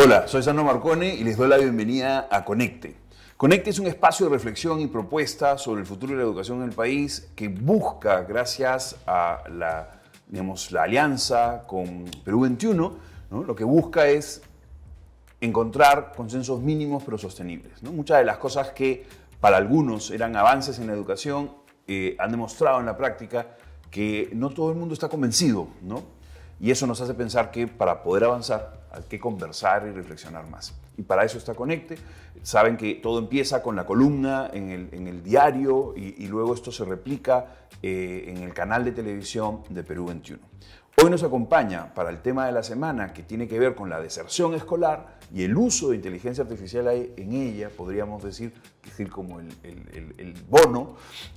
Hola, soy Sandro Marcone y les doy la bienvenida a Conecte. Conecte es un espacio de reflexión y propuesta sobre el futuro de la educación en el país que busca, gracias a la, la alianza con Perú 21, lo que busca es encontrar consensos mínimos pero sostenibles. ¿no? Muchas de las cosas que para algunos eran avances en la educación eh, han demostrado en la práctica que no todo el mundo está convencido, ¿no? Y eso nos hace pensar que para poder avanzar hay que conversar y reflexionar más. Y para eso está Conecte. Saben que todo empieza con la columna en el, diario y, luego esto se replica eh, en el canal de televisión de Perú 21. Hoy nos acompaña para el tema de la semana que tiene que ver con la deserción escolar y el uso de inteligencia artificial en ella, podríamos decir, decir como el, bono.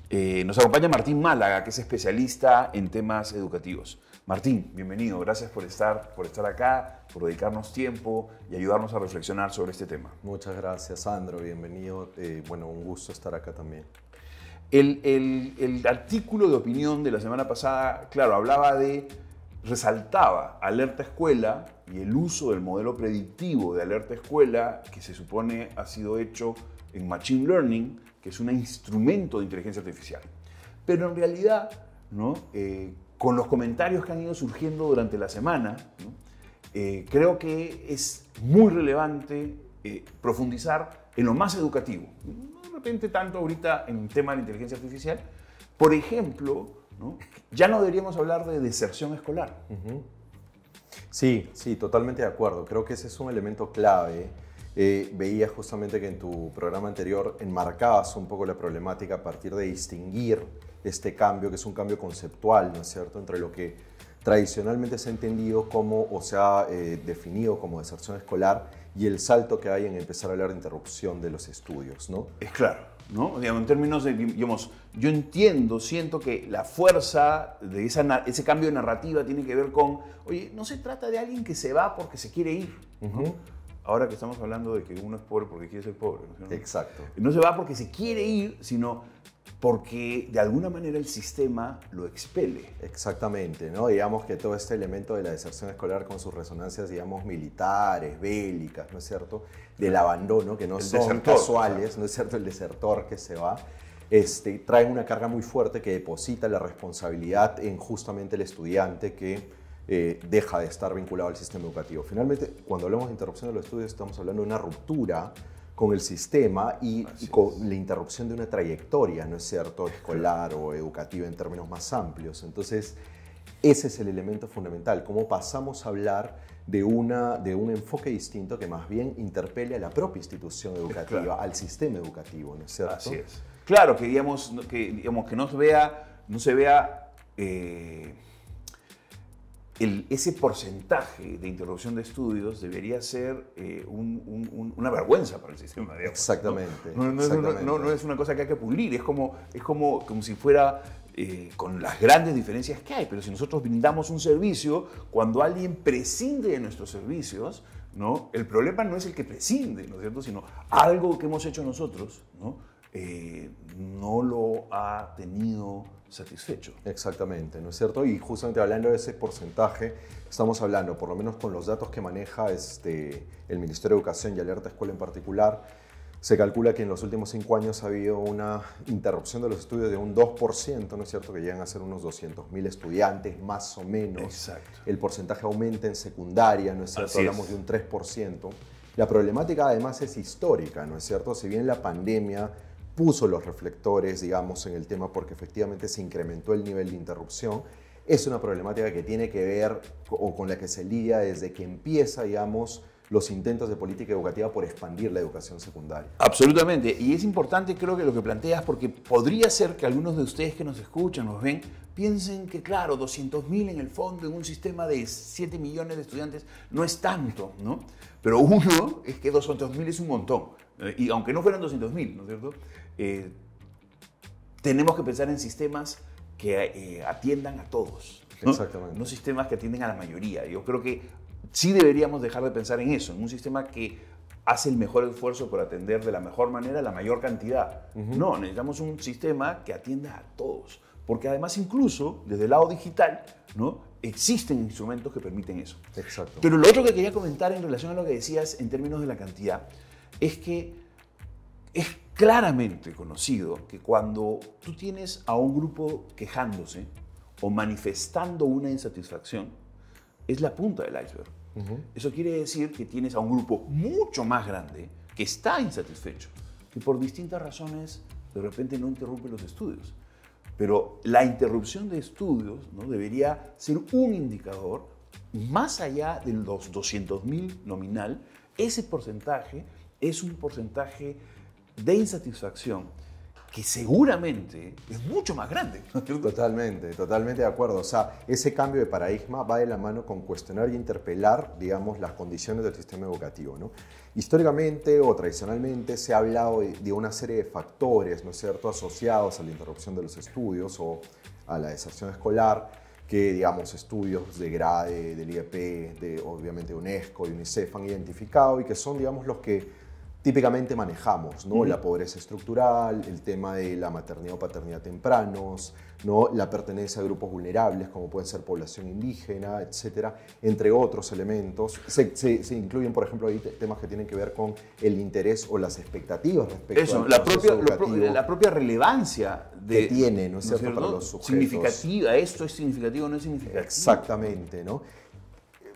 Eh, nos acompaña Martín Málaga, que es especialista en temas educativos. Martín, bienvenido, gracias por estar, por estar acá, por dedicarnos tiempo y ayudarnos a reflexionar sobre este tema. Muchas gracias, Sandro, bienvenido. Eh, bueno, un gusto estar acá también. el artículo de opinión de la semana pasada, claro, hablaba de resaltaba alerta escuela y el uso del modelo predictivo de alerta escuela que se supone ha sido hecho en Machine Learning, que es un instrumento de inteligencia artificial. Pero en realidad, ¿no? Eh, con los comentarios que han ido surgiendo durante la semana, eh, creo que es muy relevante eh, profundizar en lo más educativo. No de repente tanto ahorita en un tema de inteligencia artificial. Por ejemplo, ya no deberíamos hablar de deserción escolar. Sí, sí, totalmente de acuerdo. Creo que ese es un elemento clave. Eh, veía justamente que en tu programa anterior enmarcabas un poco la problemática a partir de distinguir este cambio, que es un cambio conceptual, ¿no es cierto?, entre lo que tradicionalmente se ha entendido como o se ha eh, definido como deserción escolar y el salto que hay en empezar a hablar de interrupción de los estudios, ¿no? Es claro. ¿no? en términos de, digamos, yo entiendo, siento que la fuerza de esa, ese cambio de narrativa tiene que ver con, oye, no se trata de alguien que se va porque se quiere ir. Ahora que estamos hablando de que uno es pobre porque quiere ser pobre. ¿no? Exacto. No se va porque se quiere ir, sino porque de alguna manera el sistema lo expele. Exactamente, ¿no? Digamos que todo este elemento de la deserción escolar con sus resonancias, digamos, militares, bélicas, ¿no es cierto? Del abandono, que no son casuales, ¿no es cierto? El desertor que se va, este, trae una carga muy fuerte que deposita la responsabilidad en justamente el estudiante que eh, deja de estar vinculado al sistema educativo. Finalmente, cuando hablamos de interrupción de los estudios, estamos hablando de una ruptura con el sistema y, con la interrupción de una trayectoria, ¿no es cierto?, escolar o educativa en términos más amplios. Entonces, ese es el elemento fundamental, cómo pasamos a hablar de, una, de un enfoque distinto que más bien interpele a la propia institución educativa, al sistema educativo, ¿no es cierto? Así es. Claro, que digamos que, digamos, que no, se vea, no se vea eh, ese porcentaje de interrupción de estudios debería ser eh, una vergüenza para el sistema. exactamente, ¿no? no, es una cosa que hay que pulir, es como, es como, como si fuera eh, con las grandes diferencias que hay, pero si nosotros brindamos un servicio, cuando alguien prescinde de nuestros servicios, ¿no? el problema no es el que prescinde, ¿no es cierto? sino algo que hemos hecho nosotros, ¿no? Eh, no lo ha tenido satisfecho. Exactamente, ¿no es cierto? Y justamente hablando de ese porcentaje, estamos hablando, por lo menos con los datos que maneja este, el Ministerio de Educación y Alerta Escuela en particular, se calcula que en los últimos cinco años ha habido una interrupción de los estudios de un 2%, ¿no es cierto? Que llegan a ser unos 200.000 estudiantes, más o menos. Exacto. El porcentaje aumenta en secundaria, ¿no es cierto? Hablamos de un 3%. La problemática además es histórica, ¿no es cierto? Si bien la pandemia puso los reflectores, digamos, en el tema porque efectivamente se incrementó el nivel de interrupción. Es una problemática que tiene que ver o con la que se lidia desde que empieza, digamos, los intentos de política educativa por expandir la educación secundaria. Absolutamente, y es importante creo que lo que planteas porque podría ser que algunos de ustedes que nos escuchan, nos ven, piensen que claro, 200.000 en el fondo en un sistema de 7 millones de estudiantes no es tanto, ¿no? Pero uno es que 200.000 es un montón, eh, y aunque no fueran 200.000, ¿no es cierto? Eh, tenemos que pensar en sistemas que eh, atiendan a todos. ¿no? Exactamente. No sistemas que atienden a la mayoría. Yo creo que sí deberíamos dejar de pensar en eso, en un sistema que hace el mejor esfuerzo por atender de la mejor manera la mayor cantidad. No, necesitamos un sistema que atienda a todos. Porque además incluso desde el lado digital, ¿no? Existen instrumentos que permiten eso. Exacto. Pero lo otro que quería comentar en relación a lo que decías en términos de la cantidad es que es claramente conocido que cuando tú tienes a un grupo quejándose o manifestando una insatisfacción, es la punta del iceberg. Eso quiere decir que tienes a un grupo mucho más grande que está insatisfecho, que por distintas razones de repente no interrumpe los estudios. Pero la interrupción de estudios ¿no? debería ser un indicador más allá de los 200.000 nominal. Ese porcentaje es un porcentaje de insatisfacción que seguramente es mucho más grande. Totalmente, totalmente de acuerdo. O sea, ese cambio de paradigma va de la mano con cuestionar y interpelar, digamos, las condiciones del sistema educativo. ¿no? Históricamente o tradicionalmente se ha hablado de una serie de factores, ¿no es cierto?, asociados a la interrupción de los estudios o a la deserción escolar, que, digamos, estudios de GRADE, del IEP, de, obviamente, UNESCO y UNICEF han identificado y que son, digamos, los que típicamente manejamos, ¿no? La pobreza estructural, el tema de la maternidad o paternidad tempranos, ¿no? La pertenencia a grupos vulnerables, como pueden ser población indígena, etcétera, entre otros elementos. Se, incluyen, por ejemplo, ahí temas que tienen que ver con el interés o las expectativas respecto Eso, la propia, la propia relevancia que tiene, ¿no es cierto?, para los sujetos. Significativa, esto es significativo o no es significativo. Exactamente, ¿no?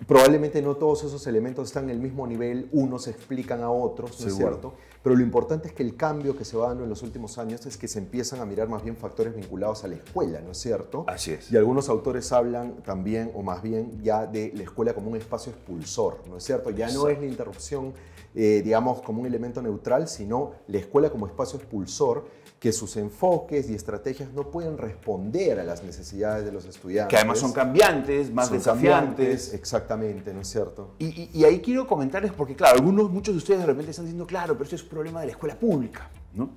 probablemente no todos esos elementos están en el mismo nivel, unos explican a otros, ¿no es cierto? Pero lo importante es que el cambio que se va dando en los últimos años es que se empiezan a mirar más bien factores vinculados a la escuela, ¿no es cierto? es. Y algunos autores hablan también, o más bien ya de la escuela como un espacio expulsor, ¿no es cierto? Ya no es la interrupción, eh, digamos, como un elemento neutral, sino la escuela como espacio expulsor que sus enfoques y estrategias no pueden responder a las necesidades de los estudiantes. Que además son cambiantes, más desafiantes. exactamente, ¿no es cierto? Y, ahí quiero comentarles, porque claro, algunos, muchos de ustedes de repente están diciendo, claro, pero esto es un problema de la escuela pública, ¿no?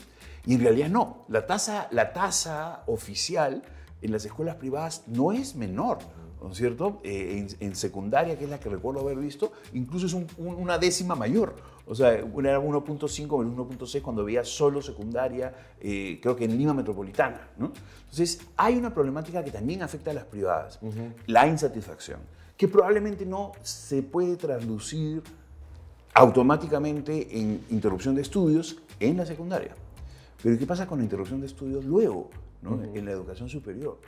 Y en realidad no. La tasa, la tasa oficial en las escuelas privadas no es menor. ¿no es cierto? Eh, en, secundaria, que es la que recuerdo haber visto, incluso es una décima mayor. O sea, era 1.5 menos 1.6 cuando veía solo secundaria, eh, creo que en Lima Metropolitana, Entonces, hay una problemática que también afecta a las privadas, la insatisfacción, que probablemente no se puede traducir automáticamente en interrupción de estudios en la secundaria. Pero ¿qué pasa con la interrupción de estudios luego? en la educación superior.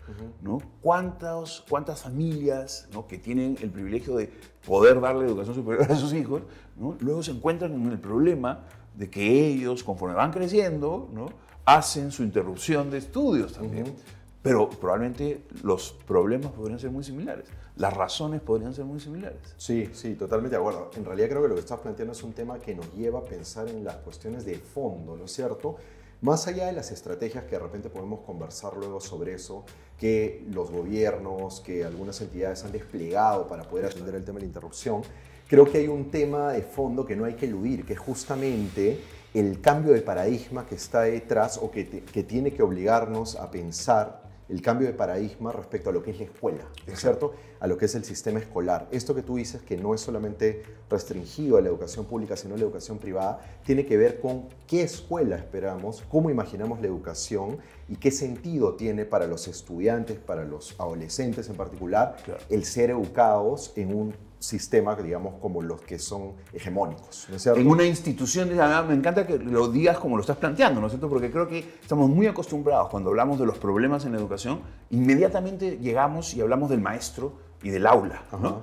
¿no? ¿Cuántas, ¿Cuántas familias ¿no? que tienen el privilegio de poder darle educación superior a sus hijos, ¿no? luego se encuentran en el problema de que ellos, conforme van creciendo, ¿no? hacen su interrupción de estudios también? Pero probablemente los problemas podrían ser muy similares, las razones podrían ser muy similares. Sí, sí, totalmente de acuerdo. En realidad creo que lo que estás planteando es un tema que nos lleva a pensar en las cuestiones de fondo, ¿no es cierto? Más allá de las estrategias que de repente podemos conversar luego sobre eso, que los gobiernos, que algunas entidades han desplegado para poder atender el tema de la interrupción, creo que hay un tema de fondo que no hay que eludir, que es justamente el cambio de paradigma que está detrás o que, tiene que obligarnos a pensar el cambio de paradigma respecto a lo que es la escuela, es ¿cierto? a lo que es el sistema escolar. Esto que tú dices que no es solamente restringido a la educación pública, sino a la educación privada, tiene que ver con qué escuela esperamos, cómo imaginamos la educación y qué sentido tiene para los estudiantes, para los adolescentes en particular, el ser educados en un sistema, digamos, como los que son hegemónicos. en una institución, me encanta que lo digas como lo estás planteando, ¿no es cierto? Porque creo que estamos muy acostumbrados cuando hablamos de los problemas en la educación, inmediatamente llegamos y hablamos del maestro, y del aula, ¿no?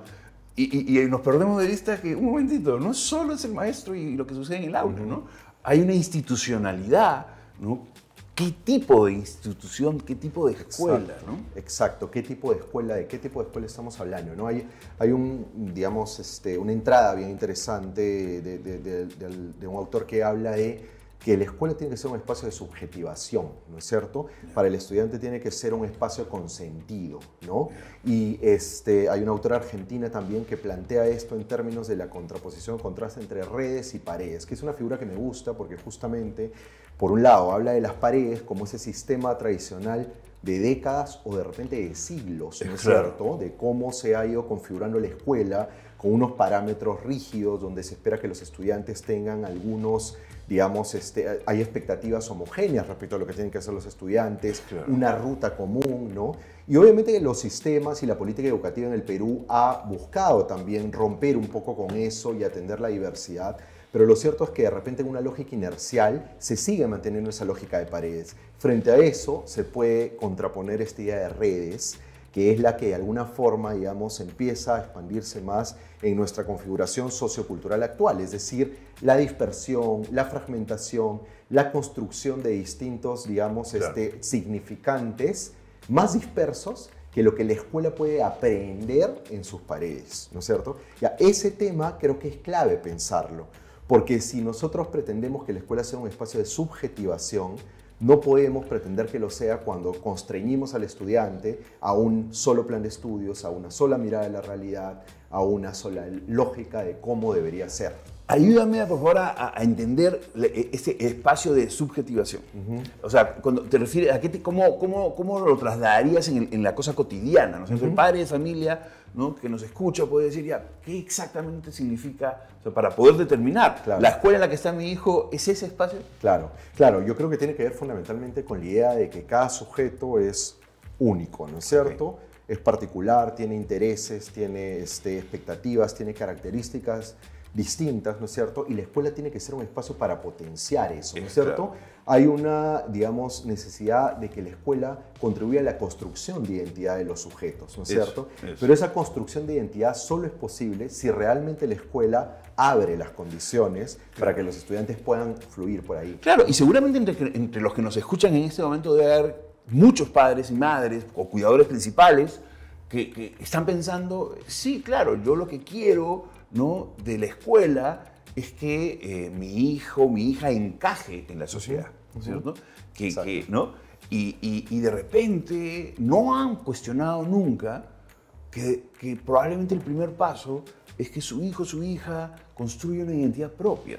y, nos perdemos de vista que, un momentito, no solo es el maestro y lo que sucede en el aula, ¿no? Hay una institucionalidad, ¿no? ¿Qué tipo de institución, qué tipo de escuela? Exacto, ¿no? Exacto, qué tipo de escuela, de qué tipo de escuela estamos hablando. ¿no? Hay, un, digamos, este, una entrada bien interesante de un autor que habla de que la escuela tiene que ser un espacio de subjetivación, ¿no es cierto? Para el estudiante tiene que ser un espacio consentido, ¿no? Y este, hay una autora argentina también que plantea esto en términos de la contraposición, contraste entre redes y paredes, que es una figura que me gusta porque justamente, por un lado, habla de las paredes como ese sistema tradicional de décadas o de repente de siglos, ¿no es cierto? De cómo se ha ido configurando la escuela con unos parámetros rígidos donde se espera que los estudiantes tengan algunos digamos, este, hay expectativas homogéneas respecto a lo que tienen que hacer los estudiantes, una ruta común, ¿no? Y obviamente los sistemas y la política educativa en el Perú ha buscado también romper un poco con eso y atender la diversidad. Pero lo cierto es que de repente en una lógica inercial se sigue manteniendo esa lógica de paredes. Frente a eso se puede contraponer esta idea de redes, que es la que de alguna forma, digamos, empieza a expandirse más en nuestra configuración sociocultural actual, es decir, la dispersión, la fragmentación, la construcción de distintos, digamos, este, significantes más dispersos que lo que la escuela puede aprender en sus paredes, ¿no es cierto? Ya, ese tema creo que es clave pensarlo, porque si nosotros pretendemos que la escuela sea un espacio de subjetivación, no podemos pretender que lo sea cuando constreñimos al estudiante a un solo plan de estudios, a una sola mirada de la realidad, a una sola lógica de cómo debería ser. Ayúdame, por favor, a, entender e, ese espacio de subjetivación. O sea, cuando te refieres a qué cómo, cómo, cómo, lo trasladarías en, la cosa cotidiana. ¿no? uh padre de familia ¿no? que nos escucha puede decir, ya, ¿qué exactamente significa? para poder determinar, ¿la escuela en la que está mi hijo es ese espacio? Claro, claro. Yo creo que tiene que ver fundamentalmente con la idea de que cada sujeto es único, ¿no es cierto? Es particular, tiene intereses, tiene este, expectativas, tiene características distintas, ¿no es cierto? Y la escuela tiene que ser un espacio para potenciar eso, ¿no es cierto? Hay una, digamos, necesidad de que la escuela contribuya a la construcción de identidad de los sujetos, ¿no es cierto? Pero esa construcción de identidad solo es posible si realmente la escuela abre las condiciones para que los estudiantes puedan fluir por ahí. Claro, y seguramente entre, los que nos escuchan en este momento debe haber muchos padres y madres o cuidadores principales que, están pensando, sí, claro, yo lo que quiero ¿no? de la escuela es que eh, mi hijo, mi hija encaje en la sociedad, Que, ¿no? Y, de repente no han cuestionado nunca que, probablemente el primer paso es que su hijo, su hija construya una identidad propia.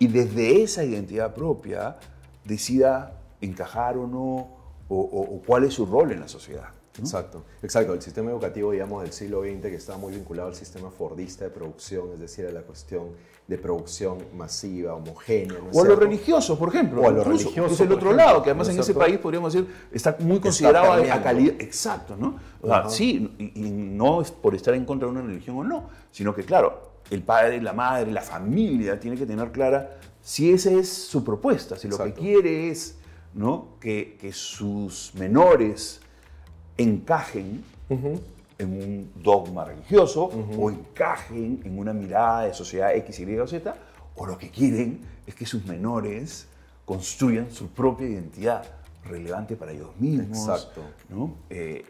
Y desde esa identidad propia decida encajar o no, o, cuál es su rol en la sociedad. Exacto, exacto. El sistema educativo, digamos, del siglo XX, que estaba muy vinculado al sistema fordista de producción, es decir, a la cuestión de producción masiva, homogénea. o a los religiosos, por ejemplo. O a los religiosos. Es el otro lado, que además en ese país podríamos decir está muy considerado calidad. Exacto, ¿no? sí, y, no es por estar en contra de una religión o no, sino que, claro, el padre, la madre, la familia tiene que tener clara si esa es su propuesta, si lo que quiere es ¿no? que sus menores encajen en un dogma religioso o encajen en una mirada de sociedad X, Y o Z, o lo que quieren es que sus menores construyan su propia identidad relevante para ellos mismos. Exacto. Eh,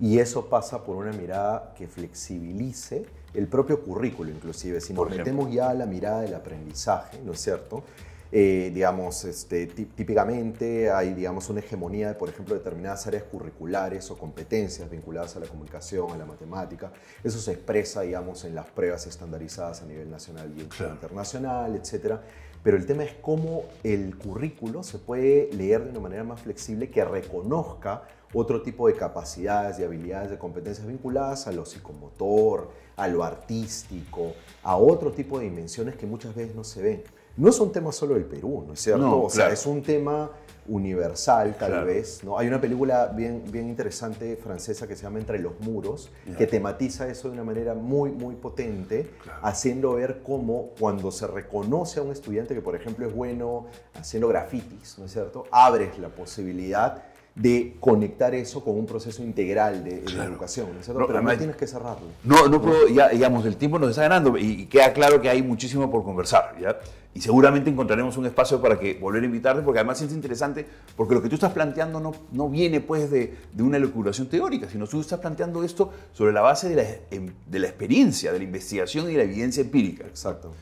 y eso pasa por una mirada que flexibilice el propio currículo, inclusive. Si nos metemos ya a la mirada del aprendizaje, ¿no es cierto? Eh, digamos, este, típicamente hay digamos, una hegemonía de, por ejemplo, determinadas áreas curriculares o competencias vinculadas a la comunicación, a la matemática. Eso se expresa, digamos, en las pruebas estandarizadas a nivel nacional y internacional, etc. Pero el tema es cómo el currículo se puede leer de una manera más flexible que reconozca otro tipo de capacidades, de habilidades, de competencias vinculadas a lo psicomotor, a lo artístico, a otro tipo de dimensiones que muchas veces no se ven. No es un tema solo del Perú, ¿no es cierto? o sea, es un tema universal tal vez, ¿no? Hay una película bien, bien interesante francesa que se llama Entre los muros, que tematiza eso de una manera muy, muy potente, haciendo ver cómo cuando se reconoce a un estudiante que, por ejemplo, es bueno haciendo grafitis, ¿no es cierto? Abres la posibilidad de conectar eso con un proceso integral de, educación, ¿no es cierto? Pero no tienes que cerrarlo. No, no puedo, digamos, el tiempo nos está ganando y, y queda claro que hay muchísimo por conversar, ¿ya? Y seguramente encontraremos un espacio para que volver a invitarte, porque además es interesante, porque lo que tú estás planteando no, no viene pues de, de una locuración teórica, sino tú estás planteando esto sobre la base de la, em, de la experiencia, de la investigación y de la evidencia empírica. Exacto.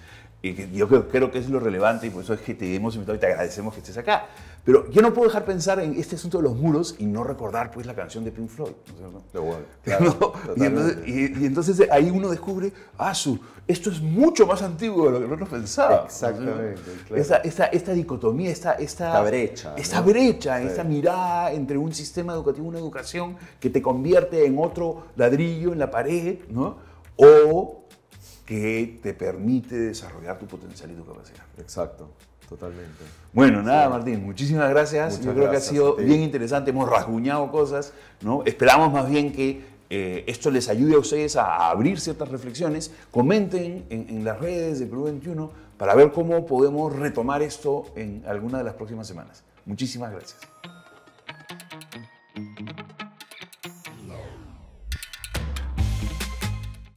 Y yo creo, creo, que es lo relevante y por eso es que te hemos invitado y te agradecemos que estés acá. Pero yo no puedo dejar pensar en este asunto de los muros y no recordar pues la canción de Pink Floyd. ¿no? y, entonces, ahí uno descubre, ah, su, esto es mucho más antiguo de lo que nosotros pensábamos. Exactamente. Esta, dicotomía, esta, esta, brecha, esta, brecha esta mirada entre un sistema educativo, una educación que te convierte en otro ladrillo en la pared, ¿no? O que te permite desarrollar tu potencial y tu capacidad. Exacto, totalmente. Bueno, nada, Martín, muchísimas gracias. Yo creo que ha sido bien interesante, hemos rasguñado cosas, ¿no? Esperamos más bien que eh, esto les ayude a ustedes a abrir ciertas reflexiones. Comenten en, las redes de Perú 21 para ver cómo podemos retomar esto en alguna de las próximas semanas. Muchísimas gracias.